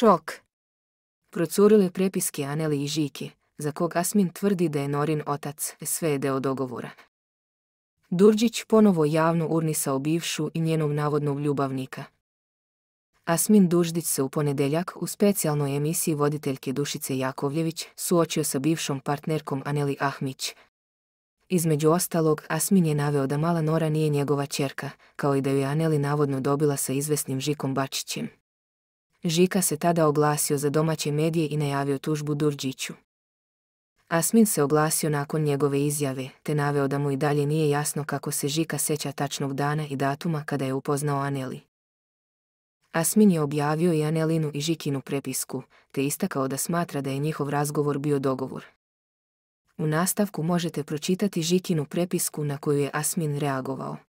Šok. Procurile prepiske Aneli i Žiki, za kog Asmin tvrdi da je Norin otac, sve je deo dogovora. Durđić ponovo javno urnisao bivšu i njenog navodnog ljubavnika. Asmin Duždić se u ponedeljak u specijalnoj emisiji voditeljke Dušice Jakovljević suočio sa bivšom partnerkom Aneli Ahmić. Između ostalog, Asmin je naveo da mala Nora nije njegova čerka, kao i da ju je Aneli navodno dobila sa izvesnim Žikom Bačićem. Žika se tada oglasio za domaće medije i najavio tužbu Durđiću. Asmin se oglasio nakon njegove izjave, te naveo da mu i dalje nije jasno kako se Žika seća tačnog dana i datuma kada je upoznao Aneli. Asmin je objavio i Anelinu i Žikinu prepisku, te istakao da smatra da je njihov razgovor bio dogovor. U nastavku možete pročitati Žikinu prepisku na koju je Asmin reagovao.